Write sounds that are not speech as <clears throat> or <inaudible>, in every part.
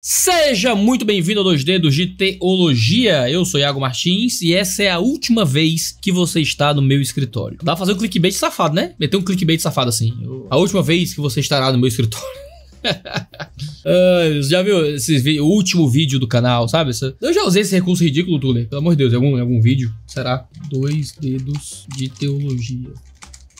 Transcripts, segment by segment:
Seja muito bem-vindo a Dois Dedos de Teologia. Eu sou Iago Martins e essa é a última vez que você está no meu escritório. Dá pra fazer um clickbait safado, né? Meter um clickbait safado assim. A última vez que você estará no meu escritório. uh, <laughs> já viu esse o último vídeo do canal, sabe? Eu já usei esse recurso ridículo, Tuller. Pelo amor de Deus, em algum, em algum vídeo. Será? Dois dedos de teologia.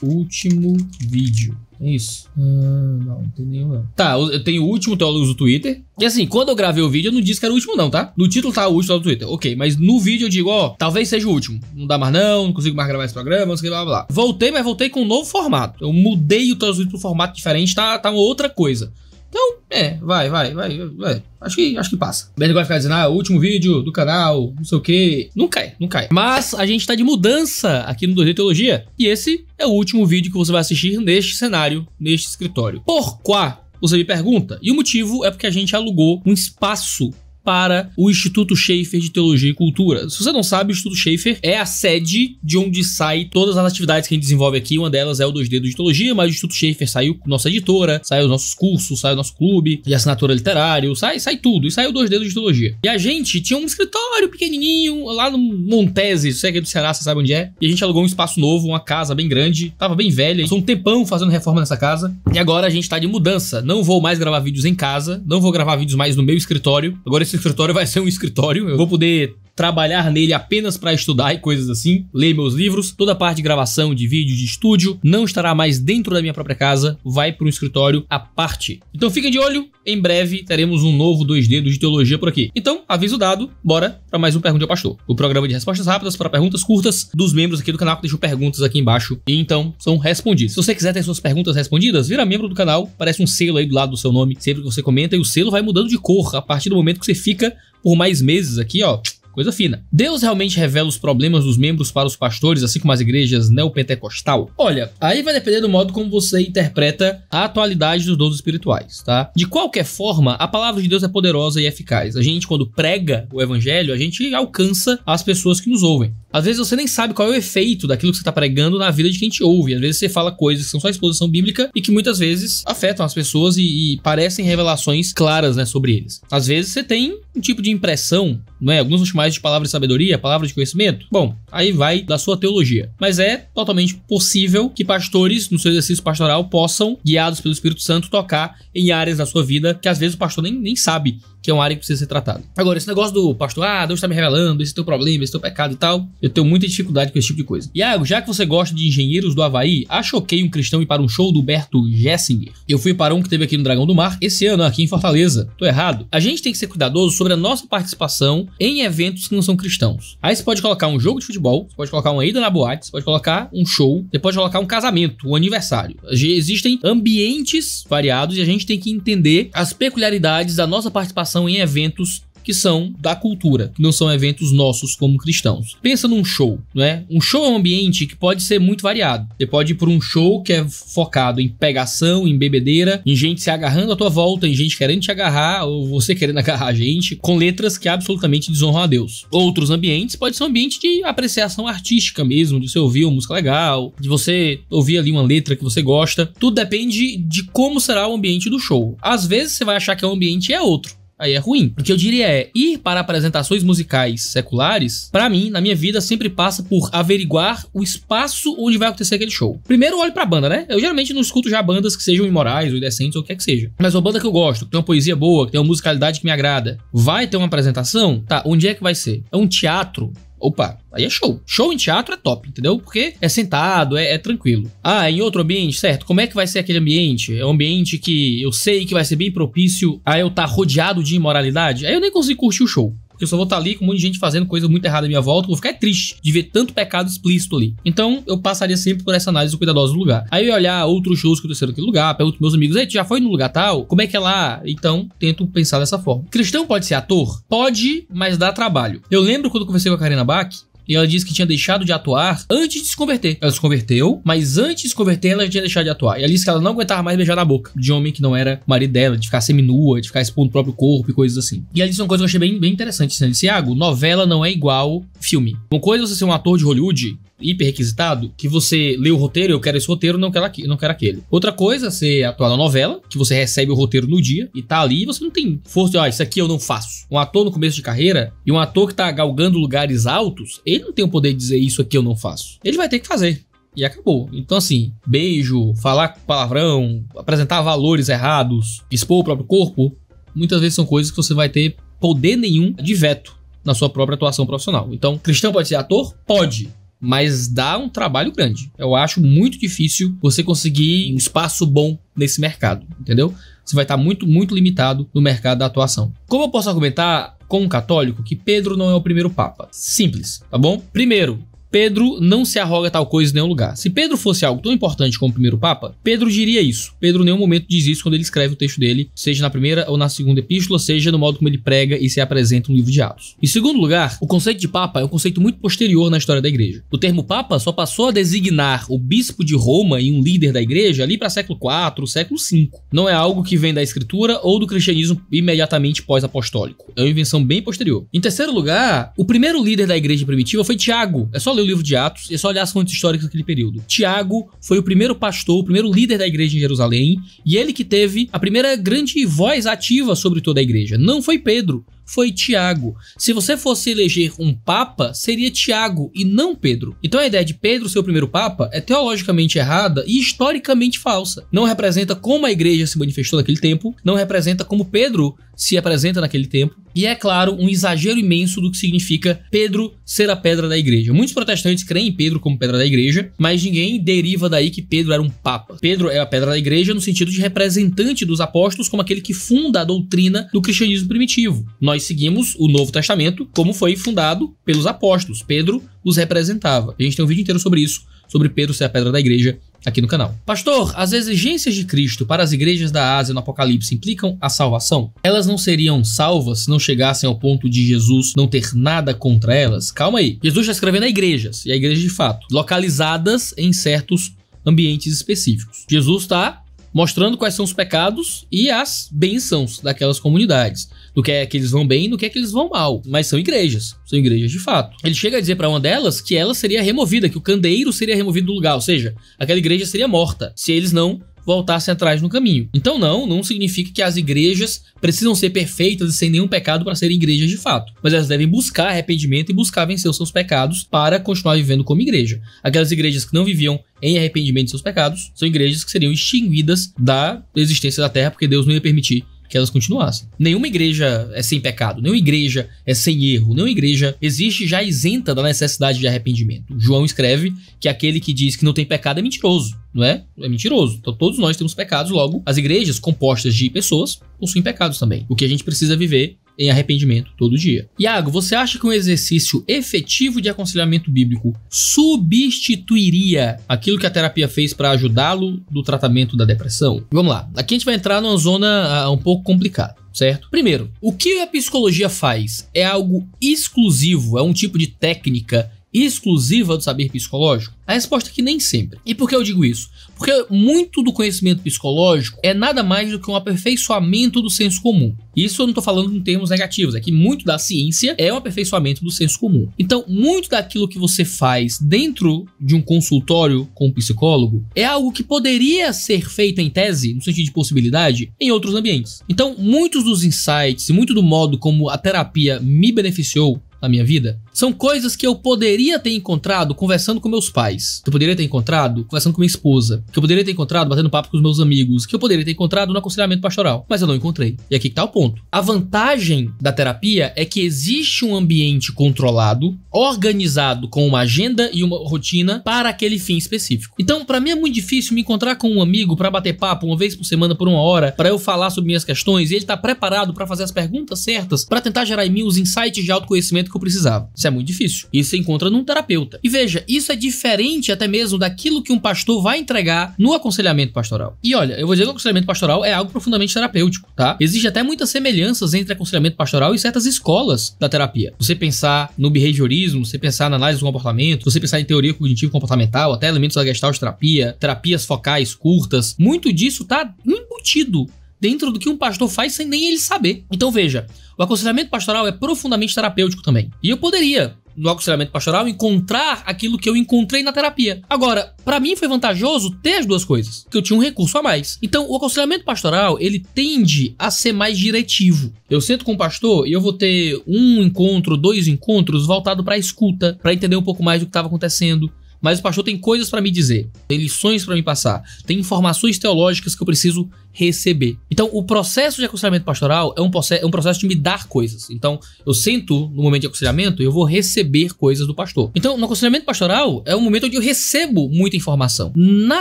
Último vídeo. É isso. Hum, não, não tem nenhum não. Tá, eu tenho o último então uso do Twitter. E assim, quando eu gravei o vídeo, eu não disse que era o último, não, tá? No título tá o último do tá Twitter. Ok, mas no vídeo eu digo, ó, talvez seja o último. Não dá mais, não, não consigo mais gravar esse programa, não sei o que, blá blá Voltei, mas voltei com um novo formato. Eu mudei o Teólogos do Twitter pro formato diferente, tá, tá uma outra coisa. Então, é, vai, vai, vai, vai. Acho que, acho que passa. O vai ficar dizendo, ah, é o último vídeo do canal, não sei o quê. Não cai, não cai. Mas a gente tá de mudança aqui no 2D Teologia. E esse é o último vídeo que você vai assistir neste cenário, neste escritório. Por quê? Você me pergunta. E o motivo é porque a gente alugou um espaço para o Instituto Schaefer de Teologia e Cultura. Se você não sabe, o Instituto Schaefer é a sede de onde sai todas as atividades que a gente desenvolve aqui. Uma delas é o 2D de Teologia, mas o Instituto Schaefer saiu nossa editora, sai os nossos cursos, sai o nosso clube e assinatura literária, sai, sai tudo. E saiu o 2D de Teologia. E a gente tinha um escritório pequenininho lá no Montese, se é que é do Ceará, você sabe onde é. E a gente alugou um espaço novo, uma casa bem grande, tava bem velha. Passou um tempão fazendo reforma nessa casa. E agora a gente tá de mudança. Não vou mais gravar vídeos em casa, não vou gravar vídeos mais no meu escritório. Agora esse escritório vai ser um escritório. Eu vou poder trabalhar nele apenas para estudar e coisas assim, ler meus livros, toda a parte de gravação, de vídeo, de estúdio, não estará mais dentro da minha própria casa, vai para um escritório à parte. Então fiquem de olho, em breve teremos um novo 2 d de teologia por aqui. Então, aviso dado, bora para mais um pergunta ao Pastor. O programa de respostas rápidas para perguntas curtas dos membros aqui do canal que deixam perguntas aqui embaixo e então são respondidas. Se você quiser ter suas perguntas respondidas, vira membro do canal, parece um selo aí do lado do seu nome, sempre que você comenta e o selo vai mudando de cor a partir do momento que você fica por mais meses aqui, ó coisa fina. Deus realmente revela os problemas dos membros para os pastores, assim como as igrejas neopentecostal? Olha, aí vai depender do modo como você interpreta a atualidade dos dons espirituais, tá? De qualquer forma, a palavra de Deus é poderosa e eficaz. A gente, quando prega o evangelho, a gente alcança as pessoas que nos ouvem. Às vezes você nem sabe qual é o efeito daquilo que você está pregando na vida de quem te ouve. Às vezes você fala coisas que são só exposição bíblica e que muitas vezes afetam as pessoas e, e parecem revelações claras né, sobre eles. Às vezes você tem um tipo de impressão, não é? Alguns chamam de palavra de sabedoria, palavra de conhecimento. Bom, aí vai da sua teologia. Mas é totalmente possível que pastores, no seu exercício pastoral, possam, guiados pelo Espírito Santo, tocar em áreas da sua vida que às vezes o pastor nem, nem sabe que é uma área que precisa ser tratada. Agora, esse negócio do pastor, ah, Deus está me revelando, esse é teu problema, esse é teu pecado e tal, eu tenho muita dificuldade com esse tipo de coisa. Iago, já que você gosta de engenheiros do Havaí, achoquei um cristão e para um show do Berto Jessinger. Eu fui para um que teve aqui no Dragão do Mar esse ano, aqui em Fortaleza. Tô errado. A gente tem que ser cuidadoso sobre a nossa participação em eventos que não são cristãos. Aí você pode colocar um jogo de futebol, você pode colocar uma ida na boate, você pode colocar um show, você pode colocar um casamento, um aniversário. Existem ambientes variados e a gente tem que entender as peculiaridades da nossa participação participação em eventos que são da cultura, que não são eventos nossos como cristãos. Pensa num show, né? Um show é um ambiente que pode ser muito variado. Você pode ir por um show que é focado em pegação, em bebedeira, em gente se agarrando à tua volta, em gente querendo te agarrar ou você querendo <laughs> agarrar a gente, com letras que absolutamente desonram a Deus. Outros ambientes pode ser um ambiente de apreciação artística mesmo, de você ouvir uma música legal, de você ouvir ali uma letra que você gosta. Tudo depende de como será o ambiente do show. Às vezes você vai achar que é um ambiente e é outro aí é ruim. O que eu diria é ir para apresentações musicais seculares, para mim, na minha vida, sempre passa por averiguar o espaço onde vai acontecer aquele show. Primeiro, olho pra banda, né? Eu geralmente não escuto já bandas que sejam imorais ou indecentes ou o que é que seja. Mas uma banda que eu gosto, que tem uma poesia boa, que tem uma musicalidade que me agrada, vai ter uma apresentação? Tá, onde é que vai ser? É um teatro? Opa, aí é show. Show em teatro é top, entendeu? Porque é sentado, é, é, tranquilo. Ah, em outro ambiente, certo? Como é que vai ser aquele ambiente? É um ambiente que eu sei que vai ser bem propício a eu estar tá rodeado de imoralidade? Aí eu nem consigo curtir o show eu só vou estar tá ali com um monte de gente fazendo coisa muito errada à minha volta, vou ficar triste de ver tanto pecado explícito ali. Então, eu passaria sempre por essa análise cuidadosa do lugar. Aí eu ia olhar outros shows que aconteceram naquele lugar, pergunto meus amigos, ei, tu já foi no lugar tal? Como é que é lá? Então, tento pensar dessa forma. Cristão pode ser ator? Pode, mas dá trabalho. Eu lembro quando eu conversei com a Karina Bach, e ela disse que tinha deixado de atuar antes de se converter. Ela se converteu, mas antes de se converter, ela tinha deixado de atuar. E ela disse que ela não aguentava mais beijar na boca de homem que não era marido dela, de ficar seminua, de ficar expondo o próprio corpo e coisas assim. E ela disse uma coisa que eu achei bem, bem interessante. Né? Ela disse, assim, Iago, novela não é igual filme. Uma coisa é você ser um ator de Hollywood hiper requisitado que você lê o roteiro, eu quero esse roteiro, não quero, não quero aquele. Outra coisa, é você atuar na novela, que você recebe o roteiro no dia e tá ali e você não tem força de, ah, isso aqui eu não faço. Um ator no começo de carreira e um ator que tá galgando lugares altos, ele não tem o poder de dizer isso aqui eu não faço. Ele vai ter que fazer e acabou. Então, assim, beijo, falar palavrão, apresentar valores errados, expor o próprio corpo, muitas vezes são coisas que você vai ter poder nenhum de veto na sua própria atuação profissional. Então, cristão pode ser ator? Pode mas dá um trabalho grande. Eu acho muito difícil você conseguir um espaço bom nesse mercado, entendeu? Você vai estar muito, muito limitado no mercado da atuação. Como eu posso argumentar com um católico que Pedro não é o primeiro papa? Simples, tá bom? Primeiro, Pedro não se arroga tal coisa em nenhum lugar. Se Pedro fosse algo tão importante como o primeiro Papa, Pedro diria isso. Pedro, em nenhum momento, diz isso quando ele escreve o texto dele, seja na primeira ou na segunda epístola, seja no modo como ele prega e se apresenta no livro de Atos. Em segundo lugar, o conceito de Papa é um conceito muito posterior na história da igreja. O termo Papa só passou a designar o bispo de Roma e um líder da igreja ali para século IV, século V. Não é algo que vem da escritura ou do cristianismo imediatamente pós-apostólico. É uma invenção bem posterior. Em terceiro lugar, o primeiro líder da igreja primitiva foi Tiago. É só ler o livro de Atos, é só olhar as fontes históricas daquele período. Tiago foi o primeiro pastor, o primeiro líder da igreja em Jerusalém, e ele que teve a primeira grande voz ativa sobre toda a igreja. Não foi Pedro, foi Tiago. Se você fosse eleger um papa, seria Tiago e não Pedro. Então a ideia de Pedro ser o primeiro papa é teologicamente errada e historicamente falsa. Não representa como a igreja se manifestou naquele tempo, não representa como Pedro se apresenta naquele tempo. E é claro, um exagero imenso do que significa Pedro ser a pedra da igreja. Muitos protestantes creem em Pedro como pedra da igreja, mas ninguém deriva daí que Pedro era um papa. Pedro é a pedra da igreja no sentido de representante dos apóstolos, como aquele que funda a doutrina do cristianismo primitivo. Nós nós seguimos o Novo Testamento como foi fundado pelos apóstolos. Pedro os representava. A gente tem um vídeo inteiro sobre isso, sobre Pedro ser a pedra da igreja aqui no canal. Pastor, as exigências de Cristo para as igrejas da Ásia no Apocalipse implicam a salvação? Elas não seriam salvas se não chegassem ao ponto de Jesus não ter nada contra elas? Calma aí. Jesus está escrevendo a igrejas, e a igreja de fato, localizadas em certos ambientes específicos. Jesus está mostrando quais são os pecados e as bênçãos daquelas comunidades no que é que eles vão bem, no que é que eles vão mal. Mas são igrejas, são igrejas de fato. Ele chega a dizer para uma delas que ela seria removida, que o candeeiro seria removido do lugar, ou seja, aquela igreja seria morta se eles não voltassem atrás no caminho. Então não, não significa que as igrejas precisam ser perfeitas e sem nenhum pecado para serem igrejas de fato, mas elas devem buscar arrependimento e buscar vencer os seus pecados para continuar vivendo como igreja. Aquelas igrejas que não viviam em arrependimento de seus pecados são igrejas que seriam extinguidas da existência da terra porque Deus não ia permitir que elas continuassem. Nenhuma igreja é sem pecado, nenhuma igreja é sem erro, nenhuma igreja existe já isenta da necessidade de arrependimento. João escreve que aquele que diz que não tem pecado é mentiroso, não é? É mentiroso. Então todos nós temos pecados, logo as igrejas compostas de pessoas possuem pecados também. O que a gente precisa viver em arrependimento todo dia. Iago, você acha que um exercício efetivo de aconselhamento bíblico substituiria aquilo que a terapia fez para ajudá-lo do tratamento da depressão? Vamos lá. Aqui a gente vai entrar numa zona uh, um pouco complicada certo? Primeiro, o que a psicologia faz é algo exclusivo, é um tipo de técnica exclusiva do saber psicológico? A resposta é que nem sempre. E por que eu digo isso? Porque muito do conhecimento psicológico é nada mais do que um aperfeiçoamento do senso comum. Isso eu não estou falando em termos negativos, é que muito da ciência é um aperfeiçoamento do senso comum. Então, muito daquilo que você faz dentro de um consultório com um psicólogo é algo que poderia ser feito em tese, no sentido de possibilidade, em outros ambientes. Então, muitos dos insights e muito do modo como a terapia me beneficiou na minha vida são coisas que eu poderia ter encontrado conversando com meus pais, que eu poderia ter encontrado conversando com minha esposa, que eu poderia ter encontrado batendo papo com os meus amigos, que eu poderia ter encontrado no aconselhamento pastoral, mas eu não encontrei. E aqui que tá o ponto. A vantagem da terapia é que existe um ambiente controlado, organizado com uma agenda e uma rotina para aquele fim específico. Então, para mim é muito difícil me encontrar com um amigo para bater papo uma vez por semana por uma hora, para eu falar sobre minhas questões e ele tá preparado para fazer as perguntas certas, para tentar gerar em mim os insights de autoconhecimento que eu precisava. Se é muito difícil. Isso você encontra num terapeuta. E veja, isso é diferente até mesmo daquilo que um pastor vai entregar no aconselhamento pastoral. E olha, eu vou dizer que o aconselhamento pastoral é algo profundamente terapêutico, tá? Existe até muitas semelhanças entre aconselhamento pastoral e certas escolas da terapia. Você pensar no behaviorismo, você pensar na análise do comportamento, você pensar em teoria cognitivo comportamental, até elementos da gestalt terapia, terapias focais curtas, muito disso tá embutido dentro do que um pastor faz sem nem ele saber. Então veja, o aconselhamento pastoral é profundamente terapêutico também. E eu poderia no aconselhamento pastoral encontrar aquilo que eu encontrei na terapia. Agora, para mim foi vantajoso ter as duas coisas, que eu tinha um recurso a mais. Então, o aconselhamento pastoral, ele tende a ser mais diretivo. Eu sento com o pastor e eu vou ter um encontro, dois encontros voltado para escuta, para entender um pouco mais do que estava acontecendo, mas o pastor tem coisas para me dizer, tem lições para me passar, tem informações teológicas que eu preciso receber. Então, o processo de aconselhamento pastoral é um, é um processo de me dar coisas. Então, eu sento no momento de aconselhamento e eu vou receber coisas do pastor. Então, no aconselhamento pastoral é um momento onde eu recebo muita informação. Na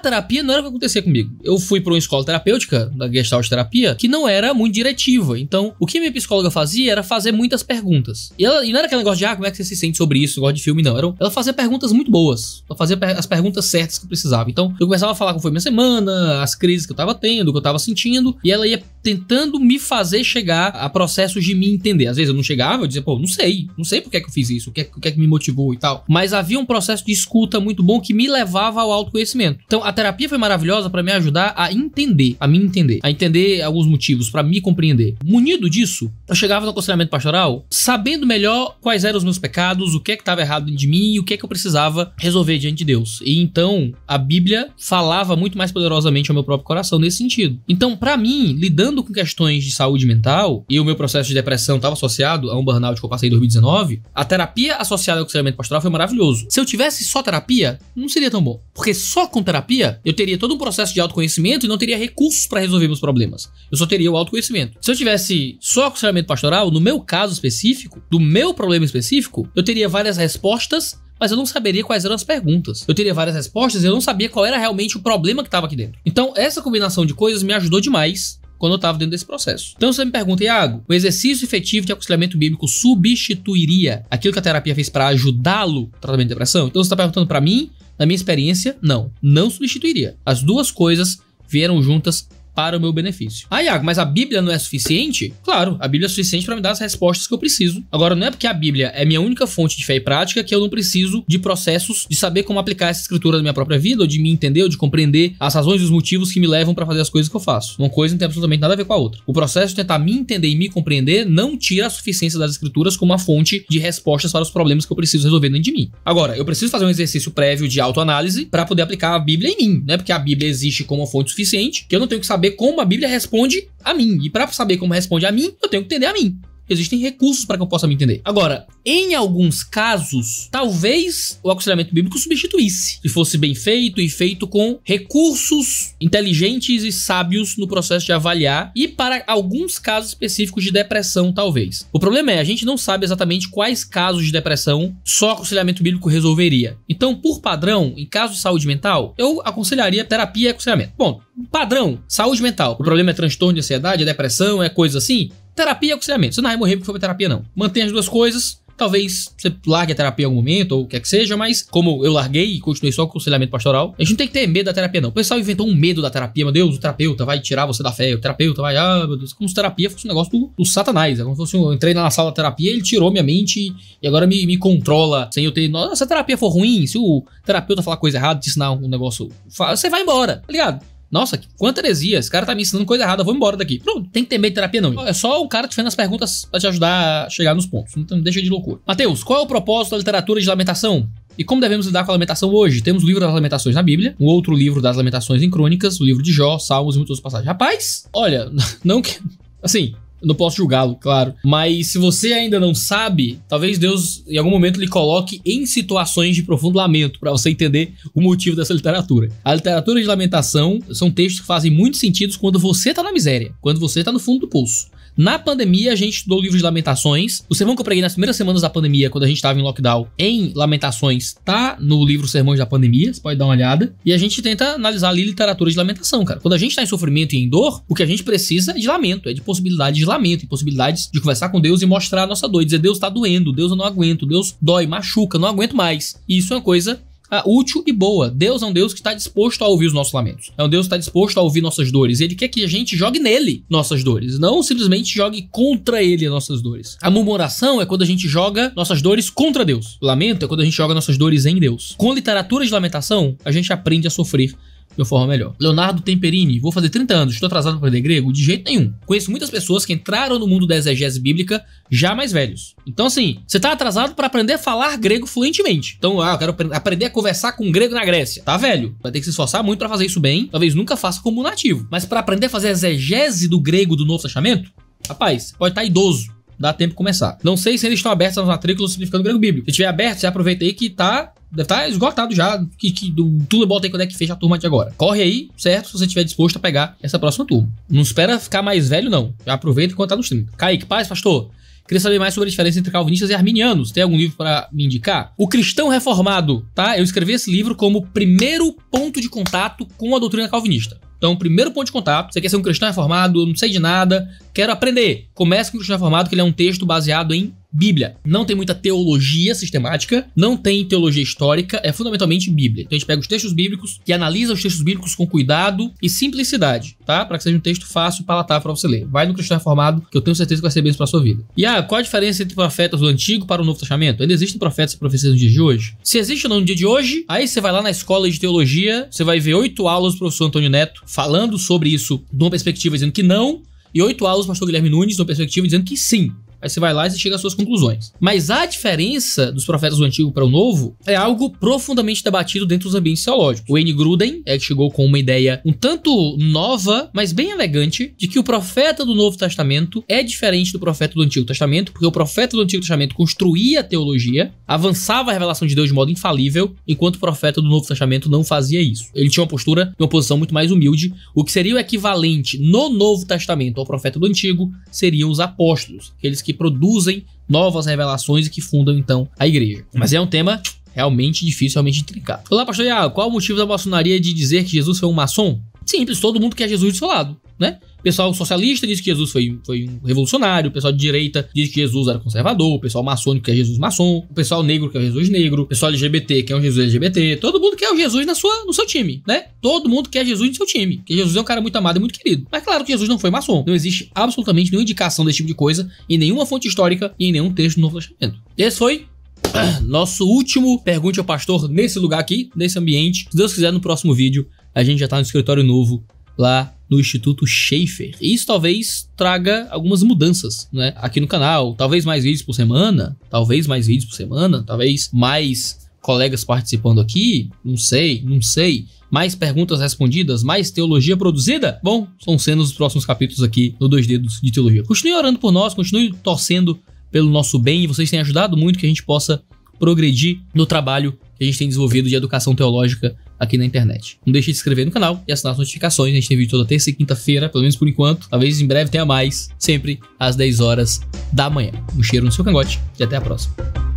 terapia não era o que acontecia comigo. Eu fui para uma escola terapêutica, da Gestalt Terapia, que não era muito diretiva. Então, o que minha psicóloga fazia era fazer muitas perguntas. E, ela, e não era aquele negócio de, ah, como é que você se sente sobre isso, gosta de filme, não. Era, ela fazia perguntas muito boas só fazia as perguntas certas que precisava. Então, eu começava a falar como foi minha semana, as crises que eu tava tendo, o que eu tava sentindo, e ela ia tentando me fazer chegar a processos de me entender. Às vezes eu não chegava, eu dizia, pô, não sei, não sei porque é que eu fiz isso, o que, é, o que é que me motivou e tal. Mas havia um processo de escuta muito bom que me levava ao autoconhecimento. Então, a terapia foi maravilhosa para me ajudar a entender, a me entender, a entender alguns motivos, para me compreender. Munido disso, eu chegava no aconselhamento pastoral sabendo melhor quais eram os meus pecados, o que é que tava errado de mim e o que é que eu precisava resolver diante de Deus. E então a Bíblia falava muito mais poderosamente ao meu próprio coração nesse sentido. Então, para mim, lidando com questões de saúde mental e o meu processo de depressão estava associado a um burnout que eu passei em 2019, a terapia associada ao aconselhamento pastoral foi maravilhoso. Se eu tivesse só terapia, não seria tão bom, porque só com terapia eu teria todo um processo de autoconhecimento e não teria recursos para resolver meus problemas. Eu só teria o autoconhecimento. Se eu tivesse só aconselhamento pastoral, no meu caso específico, do meu problema específico, eu teria várias respostas mas eu não saberia quais eram as perguntas. Eu teria várias respostas e eu não sabia qual era realmente o problema que estava aqui dentro. Então, essa combinação de coisas me ajudou demais quando eu estava dentro desse processo. Então você me pergunta, Iago, o exercício efetivo de aconselhamento bíblico substituiria aquilo que a terapia fez para ajudá-lo no tratamento de depressão? Então você está perguntando para mim, na minha experiência, não, não substituiria. As duas coisas vieram juntas para o meu benefício. Ah, Iago, mas a Bíblia não é suficiente? Claro, a Bíblia é suficiente para me dar as respostas que eu preciso. Agora, não é porque a Bíblia é minha única fonte de fé e prática que eu não preciso de processos de saber como aplicar essa escritura na minha própria vida, ou de me entender, ou de compreender as razões e os motivos que me levam para fazer as coisas que eu faço. Uma coisa não tem absolutamente nada a ver com a outra. O processo de tentar me entender e me compreender não tira a suficiência das escrituras como uma fonte de respostas para os problemas que eu preciso resolver dentro de mim. Agora, eu preciso fazer um exercício prévio de autoanálise para poder aplicar a Bíblia em mim, né? Porque a Bíblia existe como uma fonte suficiente, que eu não tenho que saber saber como a Bíblia responde a mim. E para saber como responde a mim, eu tenho que entender a mim existem recursos para que eu possa me entender. Agora, em alguns casos, talvez o aconselhamento bíblico substituísse, se fosse bem feito e feito com recursos inteligentes e sábios no processo de avaliar e para alguns casos específicos de depressão, talvez. O problema é, a gente não sabe exatamente quais casos de depressão só aconselhamento bíblico resolveria. Então, por padrão, em caso de saúde mental, eu aconselharia terapia e aconselhamento. Bom, padrão, saúde mental. O problema é transtorno de ansiedade, é depressão, é coisa assim? Terapia é aconselhamento. Você não vai morrer porque foi pra terapia, não. Mantenha as duas coisas. Talvez você largue a terapia em algum momento, ou o que é que seja, mas como eu larguei e continuei só com o aconselhamento pastoral, a gente não tem que ter medo da terapia, não. O pessoal inventou um medo da terapia, meu Deus, o terapeuta vai tirar você da fé, o terapeuta vai, ah, meu Deus, como se terapia fosse um negócio do, do satanás. É como se fosse, eu entrei na sala da terapia, ele tirou minha mente e agora me, me controla sem eu ter. Nossa, se a terapia for ruim, se o terapeuta falar coisa errada, te ensinar um negócio, você vai embora, tá ligado? Nossa, quanta heresia. Esse cara tá me ensinando coisa errada, eu vou embora daqui. Pronto, tem que ter meio de terapia, não. É só o cara te fazendo as perguntas pra te ajudar a chegar nos pontos. Então deixa de loucura. Mateus, qual é o propósito da literatura de lamentação? E como devemos lidar com a lamentação hoje? Temos o livro das lamentações na Bíblia, um outro livro das lamentações em crônicas, o livro de Jó, Salmos e muitas outras passagens. Rapaz, olha, <laughs> não que. Assim, não posso julgá-lo, claro. Mas se você ainda não sabe, talvez Deus, em algum momento, lhe coloque em situações de profundo lamento para você entender o motivo dessa literatura. A literatura de lamentação são textos que fazem muito sentido quando você tá na miséria, quando você tá no fundo do poço. Na pandemia, a gente estudou o livro de Lamentações. O sermão que eu preguei nas primeiras semanas da pandemia, quando a gente estava em lockdown, em Lamentações, tá no livro Sermões da Pandemia, você pode dar uma olhada. E a gente tenta analisar ali literatura de lamentação, cara. Quando a gente está em sofrimento e em dor, o que a gente precisa é de lamento, é de possibilidades de lamento, e possibilidades de conversar com Deus e mostrar a nossa dor, e dizer Deus está doendo, Deus eu não aguento, Deus dói, machuca, não aguento mais. E isso é uma coisa uh, útil e boa. Deus é um Deus que está disposto a ouvir os nossos lamentos. É um Deus que está disposto a ouvir nossas dores. Ele quer que a gente jogue nele nossas dores, não simplesmente jogue contra ele nossas dores. A murmuração é quando a gente joga nossas dores contra Deus. Lamento é quando a gente joga nossas dores em Deus. Com literatura de lamentação, a gente aprende a sofrer de uma forma melhor. Leonardo Temperini, vou fazer 30 anos, estou atrasado para aprender grego? De jeito nenhum. Conheço muitas pessoas que entraram no mundo da exegese bíblica já mais velhos. Então, assim, você tá atrasado para aprender a falar grego fluentemente. Então, ah, eu quero aprender a conversar com grego na Grécia. Tá velho. Vai ter que se esforçar muito para fazer isso bem. Talvez nunca faça como nativo. Mas para aprender a fazer exegese do grego do Novo Testamento, rapaz, pode estar tá idoso dá tempo de começar. Não sei se eles estão abertos as matrículas significando grego bíblico. Se estiver aberto, você aproveita aí que tá. Deve estar tá esgotado já, que, que do, tudo quando é que fecha a turma de agora. Corre aí, certo? Se você estiver disposto a pegar essa próxima turma. Não espera ficar mais velho, não. Já aproveita enquanto tá no stream. Kaique, paz, pastor. Queria saber mais sobre a diferença entre calvinistas e arminianos. Tem algum livro para me indicar? O Cristão Reformado, tá? Eu escrevi esse livro como primeiro ponto de contato com a doutrina calvinista. Então, primeiro ponto de contato, você quer ser um cristão reformado, não sei de nada, quero aprender. Comece com o cristão reformado, que ele é um texto baseado em Bíblia. Não tem muita teologia sistemática, não tem teologia histórica, é fundamentalmente Bíblia. Então a gente pega os textos bíblicos e analisa os textos bíblicos com cuidado e simplicidade, tá? Para que seja um texto fácil e palatável para você ler. Vai no cristão reformado, que eu tenho certeza que vai ser bênção para sua vida. E ah, qual a diferença entre profetas do Antigo para o Novo Testamento? Ainda existem profetas e profecias no dia de hoje? Se existe ou não no dia de hoje, aí você vai lá na escola de teologia, você vai ver oito aulas do professor Antônio Neto falando sobre isso de uma perspectiva dizendo que não, e oito aulas do pastor Guilherme Nunes, de uma perspectiva dizendo que sim. Aí você vai lá e você chega às suas conclusões. Mas a diferença dos profetas do Antigo para o Novo é algo profundamente debatido dentro dos ambientes teológicos. O N. Gruden é que chegou com uma ideia um tanto nova, mas bem elegante, de que o profeta do Novo Testamento é diferente do profeta do Antigo Testamento, porque o profeta do Antigo Testamento construía a teologia, avançava a revelação de Deus de modo infalível, enquanto o profeta do Novo Testamento não fazia isso. Ele tinha uma postura, uma posição muito mais humilde, o que seria o equivalente no Novo Testamento ao profeta do Antigo seriam os apóstolos, aqueles que produzem novas revelações e que fundam então a igreja. Mas é um tema realmente difícil, realmente intrincado. Olá, pastor Iago, qual o motivo da maçonaria de dizer que Jesus foi um maçom? Simples, todo mundo quer Jesus do seu lado, né? pessoal socialista diz que Jesus foi, foi um revolucionário, o pessoal de direita diz que Jesus era conservador, o pessoal maçônico quer é Jesus maçom, o pessoal negro quer é Jesus negro, o pessoal LGBT quer é um Jesus LGBT, todo mundo quer o Jesus na sua, no seu time, né? Todo mundo quer Jesus no seu time, porque Jesus é um cara muito amado e muito querido. Mas claro que Jesus não foi maçom, não existe absolutamente nenhuma indicação desse tipo de coisa em nenhuma fonte histórica e em nenhum texto do Novo Testamento. Esse foi <clears throat> nosso último pergunte ao pastor nesse lugar aqui, nesse ambiente. Se Deus quiser, no próximo vídeo a gente já está no escritório novo lá no Instituto Schaefer. E isso talvez traga algumas mudanças, né? Aqui no canal, talvez mais vídeos por semana, talvez mais vídeos por semana, talvez mais colegas participando aqui, não sei, não sei. Mais perguntas respondidas, mais teologia produzida? Bom, são cenas dos próximos capítulos aqui no Dois Dedos de Teologia. Continue orando por nós, continue torcendo pelo nosso bem e vocês têm ajudado muito que a gente possa progredir no trabalho que a gente tem desenvolvido de educação teológica aqui na internet. Não deixe de se inscrever no canal e assinar as notificações. A gente tem vídeo toda terça e quinta-feira, pelo menos por enquanto. Talvez em breve tenha mais, sempre às 10 horas da manhã. Um cheiro no seu cangote e até a próxima.